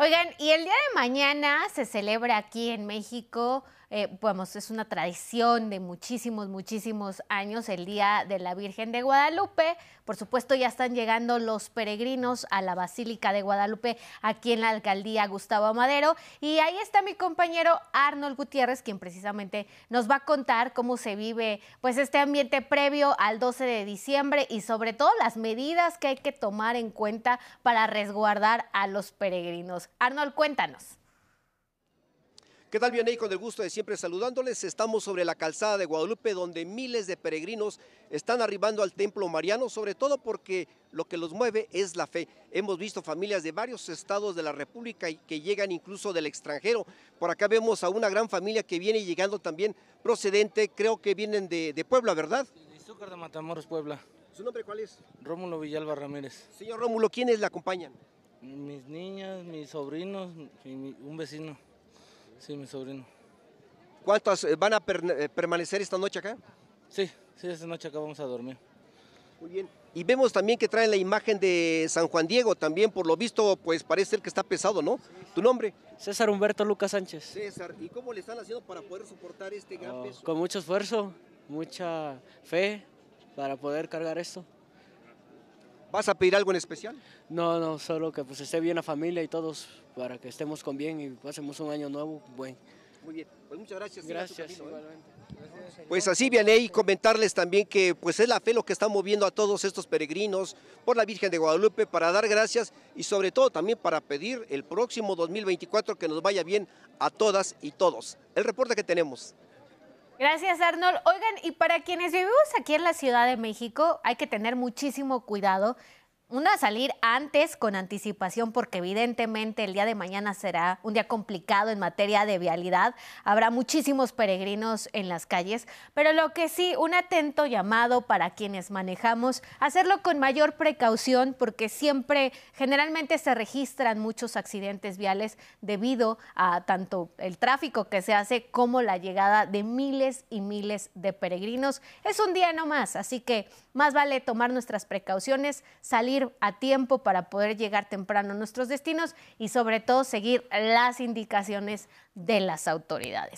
Oigan, y el día de mañana se celebra aquí en México eh, es una tradición de muchísimos, muchísimos años, el Día de la Virgen de Guadalupe. Por supuesto, ya están llegando los peregrinos a la Basílica de Guadalupe, aquí en la alcaldía Gustavo Madero. Y ahí está mi compañero Arnold Gutiérrez, quien precisamente nos va a contar cómo se vive pues este ambiente previo al 12 de diciembre y sobre todo las medidas que hay que tomar en cuenta para resguardar a los peregrinos. Arnold, cuéntanos. ¿Qué tal, Vianey? Con el gusto de siempre saludándoles. Estamos sobre la calzada de Guadalupe, donde miles de peregrinos están arribando al templo mariano, sobre todo porque lo que los mueve es la fe. Hemos visto familias de varios estados de la República y que llegan incluso del extranjero. Por acá vemos a una gran familia que viene llegando también procedente, creo que vienen de, de Puebla, ¿verdad? De de Matamoros, Puebla. ¿Su nombre cuál es? Rómulo Villalba Ramírez. Señor Rómulo, ¿quiénes le acompañan? Mis niñas, mis sobrinos y un vecino. Sí, mi sobrino. ¿Cuántos eh, van a eh, permanecer esta noche acá? Sí, sí, esta noche acá vamos a dormir. Muy bien. Y vemos también que traen la imagen de San Juan Diego, también por lo visto, pues parece ser que está pesado, ¿no? ¿Tu nombre? César Humberto Lucas Sánchez. César, ¿y cómo le están haciendo para poder soportar este gran oh, peso? Con mucho esfuerzo, mucha fe para poder cargar esto. ¿Vas a pedir algo en especial? No, no, solo que pues esté bien la familia y todos para que estemos con bien y pasemos un año nuevo bueno. Muy bien, pues muchas gracias. ¿eh? Gracias, Pues así y comentarles también que pues es la fe lo que está moviendo a todos estos peregrinos por la Virgen de Guadalupe para dar gracias y sobre todo también para pedir el próximo 2024 que nos vaya bien a todas y todos. El reporte que tenemos. Gracias, Arnold. Oigan, y para quienes vivimos aquí en la Ciudad de México, hay que tener muchísimo cuidado una, salir antes con anticipación porque evidentemente el día de mañana será un día complicado en materia de vialidad. Habrá muchísimos peregrinos en las calles, pero lo que sí, un atento llamado para quienes manejamos, hacerlo con mayor precaución porque siempre, generalmente se registran muchos accidentes viales debido a tanto el tráfico que se hace como la llegada de miles y miles de peregrinos. Es un día no más, así que más vale tomar nuestras precauciones, salir a tiempo para poder llegar temprano a nuestros destinos y sobre todo seguir las indicaciones de las autoridades.